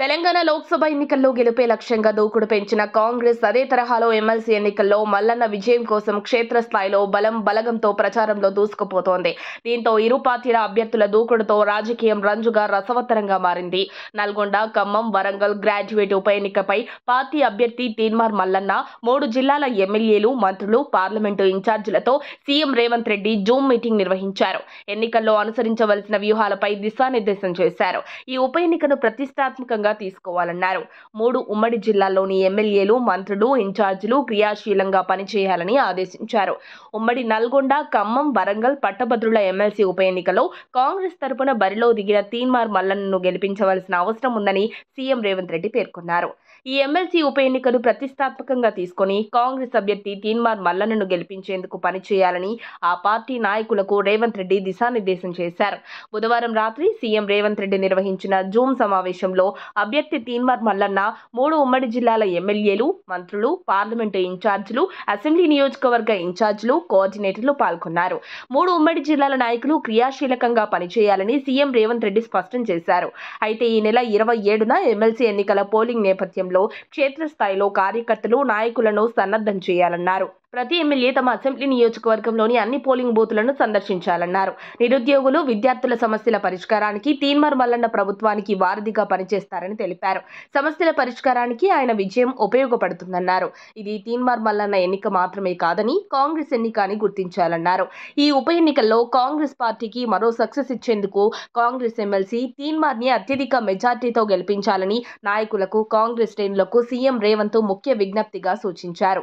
తెలంగాణ లోక్సభ ఎన్నికల్లో గెలుపే లక్ష్యంగా దూకుడు పెంచిన కాంగ్రెస్ అదే తరహాలో ఎమ్మెల్సీ ఎన్నికల్లో మల్లన్న విజయం కోసం క్షేత్రస్థాయిలో బలం బలగంతో ప్రచారంలో దూసుకుపోతోంది దీంతో ఇరు పార్టీల అభ్యర్థుల దూకుడుతో రాజకీయం రంజుగా రసవత్తరంగా మారింది నల్గొండ ఖమ్మం వరంగల్ గ్రాడ్యుయేట్ ఉప ఎన్నికపై పార్టీ అభ్యర్థి తీన్మార్ మల్లన్న మూడు జిల్లాల ఎమ్మెల్యేలు మంత్రులు పార్లమెంటు ఇన్ఛార్జీలతో CM Revanth Reddy zoom meeting నిర్వహించారు ఎన్నికల్లో అనుసరించవలసిన వ్యూహాలపై దిశానిర్దేశం చేశారు ఈ ఉప ఎన్నికను ప్రతిష్టాత్మకంగా లక్ష్యంగా తీసుకోవాలన్నారు మూడు ఉమ్మడి జిల్లాల్లోని ఎమ్మెల్యేలు మంత్రులు ఇన్ఛార్జీలు క్రియాశీలంగా పనిచేయాలని ఆదేశించారు ఉమ్మడి నల్గొండ ఖమ్మం వరంగల్ పట్టభద్రుల ఎమ్మెల్సీ ఉప ఎన్నికలో కాంగ్రెస్ తరపున బరిలో దిగిన తీన్మార్ మల్లన్నను గెలిపించవలసిన అవసరం ఉందని సీఎం రేవంత్ రెడ్డి పేర్కొన్నారు ఈ ఎమ్మెల్సీ ఉప ఎన్నికను ప్రతిష్టాత్మకంగా తీసుకొని కాంగ్రెస్ అభ్యర్థి తీన్మార్ మల్లన్ను గెలిపించేందుకు పనిచేయాలని ఆ పార్టీ నాయకులకు రేవంత్ రెడ్డి దిశానిర్దేశం చేశారు బుధవారం రాత్రి సీఎం రేవంత్ రెడ్డి నిర్వహించిన జూమ్ సమావేశంలో అభ్యర్థి తీన్మార్ మల్లన్న మూడు ఉమ్మడి జిల్లాల ఎమ్మెల్యేలు మంత్రులు పార్లమెంటు ఇన్ఛార్జీలు అసెంబ్లీ నియోజకవర్గ ఇన్ఛార్జీలు కోఆర్డినేటర్లు పాల్గొన్నారు మూడు ఉమ్మడి జిల్లాల నాయకులు క్రియాశీలకంగా పనిచేయాలని సీఎం రేవంత్ రెడ్డి స్పష్టం చేశారు అయితే ఈ నెల ఇరవై ఏడున ఎమ్మెల్సీ ఎన్నికల పోలింగ్ నేపథ్యంలో క్షేత్రస్థాయిలో కార్యకర్తలు నాయకులను సన్నద్ధం చేయాలన్నారు ప్రతి ఎమ్మెల్యే తమ అసెంబ్లీ నియోజకవర్గంలోని అన్ని పోలింగ్ బూతులను సందర్శించాలన్నారు నిరుద్యోగులు విద్యార్థుల సమస్యల పరిష్కారానికి తీన్మర్ మల్లన్న ప్రభుత్వానికి వారధిగా పనిచేస్తారని తెలిపారు సమస్యల పరిష్కారానికి ఆయన విజయం ఉపయోగపడుతుందన్నారు ఇది తీన్మార్ మల్లన్న ఎన్నిక మాత్రమే కాదని కాంగ్రెస్ ఎన్నిక అని గుర్తించాలన్నారు ఈ ఉప ఎన్నికల్లో కాంగ్రెస్ పార్టీకి మరో సక్సెస్ ఇచ్చేందుకు కాంగ్రెస్ ఎమ్మెల్సీ తీన్మార్ని అత్యధిక మెజార్టీతో గెలిపించాలని నాయకులకు కాంగ్రెస్ శ్రేణులకు సీఎం రేవంత్ ముఖ్య విజ్ఞప్తిగా సూచించారు